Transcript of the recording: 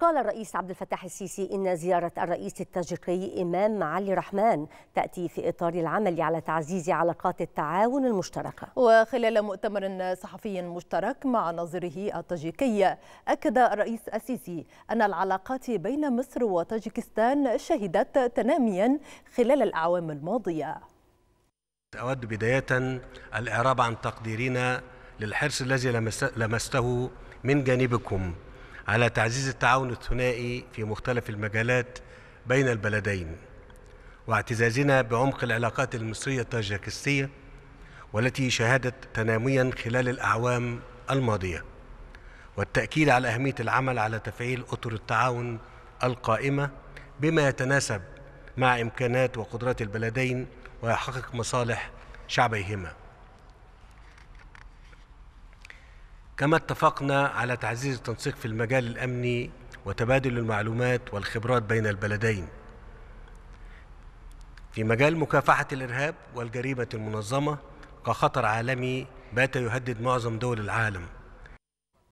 قال الرئيس عبد الفتاح السيسي إن زيارة الرئيس التاجيكي إمام علي رحمن تأتي في إطار العمل على تعزيز علاقات التعاون المشتركة وخلال مؤتمر صحفي مشترك مع نظيره التاجيكي أكد الرئيس السيسي أن العلاقات بين مصر وطاجكستان شهدت تناميا خلال الأعوام الماضية أود بداية الإعراب عن تقديرنا للحرص الذي لمسته من جانبكم على تعزيز التعاون الثنائي في مختلف المجالات بين البلدين واعتزازنا بعمق العلاقات المصرية التاجكستية والتي شهدت تناميا خلال الأعوام الماضية والتأكيد على أهمية العمل على تفعيل أطر التعاون القائمة بما يتناسب مع إمكانات وقدرات البلدين ويحقق مصالح شعبيهما كما اتفقنا على تعزيز التنسيق في المجال الأمني وتبادل المعلومات والخبرات بين البلدين في مجال مكافحة الإرهاب والجريمة المنظمة كخطر عالمي بات يهدد معظم دول العالم